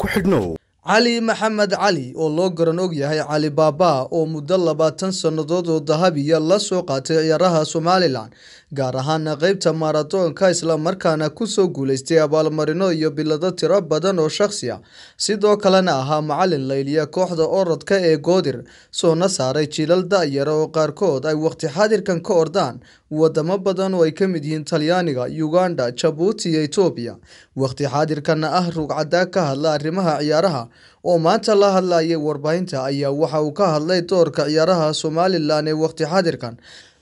ku xidhnow cali maxamed cali oo loo garan og yahay cali baaba oo muddo labaatan sannadood oo dahabiya la soo qaatay ciyaaraha somalilan gaar ahaana qeybta maratoonka islamarkaana kusoo guuleystay abaalmarino iyo bilado tiro badan oo shakhsi ah sidoo kalena ahaa macalin layliya kooxda orodka ee goodir soona saaray jiilal da-yara oo qaarkood ay waqti xadirkan ka ordaan wadamo badan oo ay ka mid yihiin talyaaniga uganda jabuuti iyo etoobiya waqti xaadirkana ah rugcadaa ka hadla arrimaha ciyaaraha oo maanta la hadlayay warbaahinta ayaa waxa uu ka hadlay doorka ciyaaraha somalilan ee wakhti xaadirkan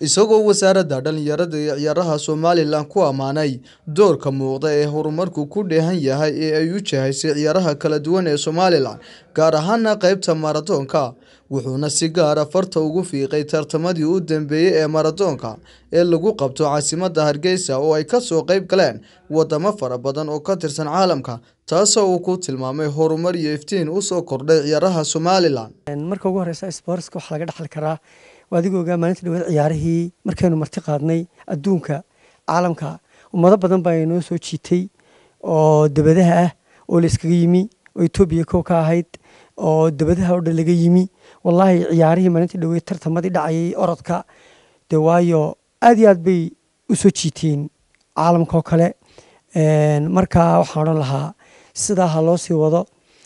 isagoo wasaaradda dhallinyarada ee ciyaaraha somalilan ku ammaanay doorka muuqda ee horumarku ku dheehan yahay ee ay u jihaysay ciyaaraha kala duwan ee somalilan gaar ahaana qeybta maradoonka wuxuuna si gaara ah farta ugu fiiqay tartamadii u dambeeyey ee maradoonka ee lagu qabto caasimadda hargeysa oo ay kasoo qeyb galeen wadamo fara badan oo ka tirsan caalamka taasoo uu ku tilmaamay horumar iyo iftiin usoo kordhay ciyaaraha somalilan marka ugu horeysa sbortska waxaa laga dhexli karaa waadigooga maalinta dhawad ciyaarihii markaynu marti qaadnay adduunka caalamka ummado badan baa inoo soo jiitay oo dabadaha ah oo layskaga yimi oo etoobiya kow ka ahayd oo dabadaha oo dhan laga yimi wallaahi ciyaarihii maalintii dhaweed tartamadii dhacayay orodka de waayo aad iyo aad bay u soo jiiteen caalamka oo kale marka waxaan odhan lahaa sidaa ha loo sii wado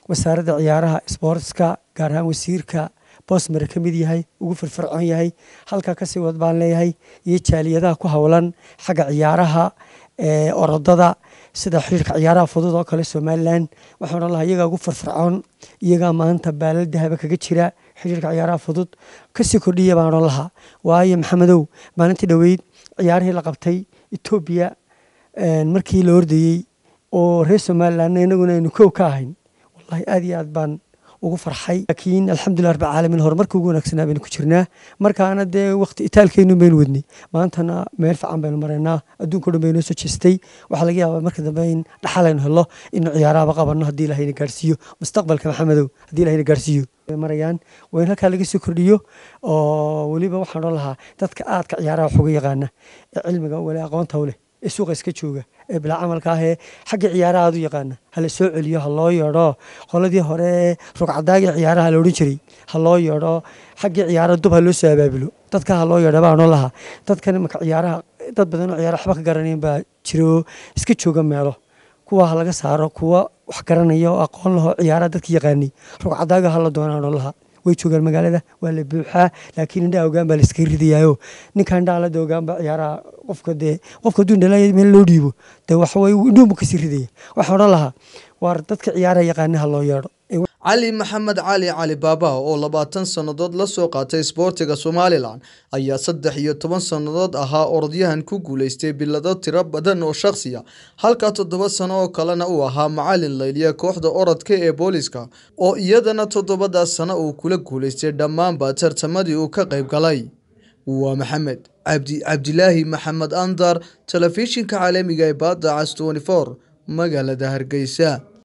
wasaaradda ciyaaraha sboortska gaar ahaan wasiirka boosmar ka mid yahay ugu firfircoon yahay halkaa kasii wad baan leeyahay iyo jaaliyadaha ku howlan xagga ciyaaraha orodada sida xiriirka ciyaaraha fudud oo kale somalilan waxaan odhan iyagaa ugu firfircoon iyagaa maanta baalal dahaba kaga jira xiriirka ciyaaraha fudud kasii kordhiya baan odhan waayo maxamedow maalintii dhoweyd ciyaarihii la qabtay etoobiya markii la ordayey oo reer somalilan inaguna aynu kow ka ahayn wallaahi aad iyo aad baan ugu farxay laakiin alxamdulilah rabbilcaalamiin horumarka ugu wanaagsanaa baynu ku jirnaa markaana dee wakhti itaalkeynu baynu wadnay maantana meel fiican baynu maraynaa adduunka dhan baynoo soo jeestay waxaa laga yaabaa marka dambe in dhaxal aynu helo inu ciyaarahaba qabanno haddii ilahayna gaarsiiyo mustaqbalka maxamedow haddii ilahayna gaarsiiyo marayaan waa halkaa laga soo kordhiyo oo weliba waxaan odhan lahaa dadka aadka ciyaaraha wax uga yaqaana cilmiga wale aqoonta u suuqa iska jooga ee bilaa camalka ahee xagga ciyaaraha aad u yaqaana hala soo celiyo ha loo yeedho qoladii hore rugcadaagii ciyaaraha la odhan jiray ha loo yeedho xaggii ciyaara dub ha loo soo abaabilo dadka ha loo yeedho baanoo laha dadkan imaka ciyaaraha dad badanoo ciyaara waxba ka garanayn baa jiro iska jooga meelo kuwa ha laga saaro kuwa wax garanaya oo aqoon lahoo ciyaaraha dadka yaqaanay rugcadaaga ha la doonaanoo laha way joogaan magaalada waa la buuxaa laakiin indhaa ogaan baa laska ridayaayo ninka indhaalada ogaanba ciyaaraa qofka dee qofka hadduu indhalaya meel loo dhiibo dee waxaway indhuunbu kasii ridaya waxa odhan lahaa waar dadka ciyaaraha yaqaanaha loo yeedho cali maxamed cali cali baaba oo labaatan sannadood la soo qaatay isboortiga somalilan ayaa saddex iyo toban sannadood ahaa orodyahan ku guuleystay bilado tiro badan oo shakhsiya halka toddoba sano oo kalena uu ahaa macalin layliya kooxda orodka ee booliska oo iyadana toddobadaas sano uu kula guuleystay dhammaanba tartamadii uu ka qayb galay waa maxamed cabdi cabdilaahi maxamed andar telefishinka caalamiga ah ee baadacas magaalada hargeysa